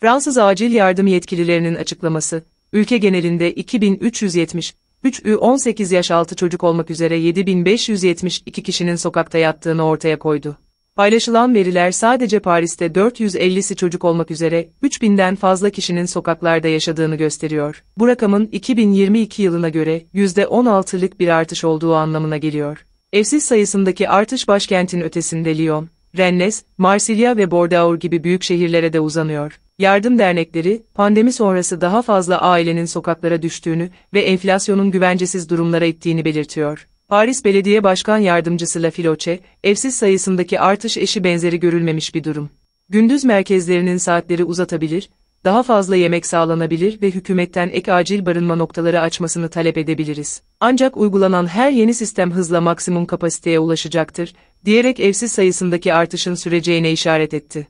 Fransız acil yardım yetkililerinin açıklaması, ülke genelinde 2370, 3 18 yaş altı çocuk olmak üzere 7572 kişinin sokakta yattığını ortaya koydu. Paylaşılan veriler sadece Paris'te 450'si çocuk olmak üzere 3000'den fazla kişinin sokaklarda yaşadığını gösteriyor. Bu rakamın 2022 yılına göre %16'lık bir artış olduğu anlamına geliyor. Evsiz sayısındaki artış başkentin ötesinde Lyon, Rennes, Marsilya ve Bordeaux gibi büyük şehirlere de uzanıyor. Yardım dernekleri, pandemi sonrası daha fazla ailenin sokaklara düştüğünü ve enflasyonun güvencesiz durumlara ittiğini belirtiyor. Paris Belediye Başkan Yardımcısı La Filoche, evsiz sayısındaki artış eşi benzeri görülmemiş bir durum. Gündüz merkezlerinin saatleri uzatabilir, daha fazla yemek sağlanabilir ve hükümetten ek acil barınma noktaları açmasını talep edebiliriz. Ancak uygulanan her yeni sistem hızla maksimum kapasiteye ulaşacaktır diyerek evsiz sayısındaki artışın süreceğine işaret etti.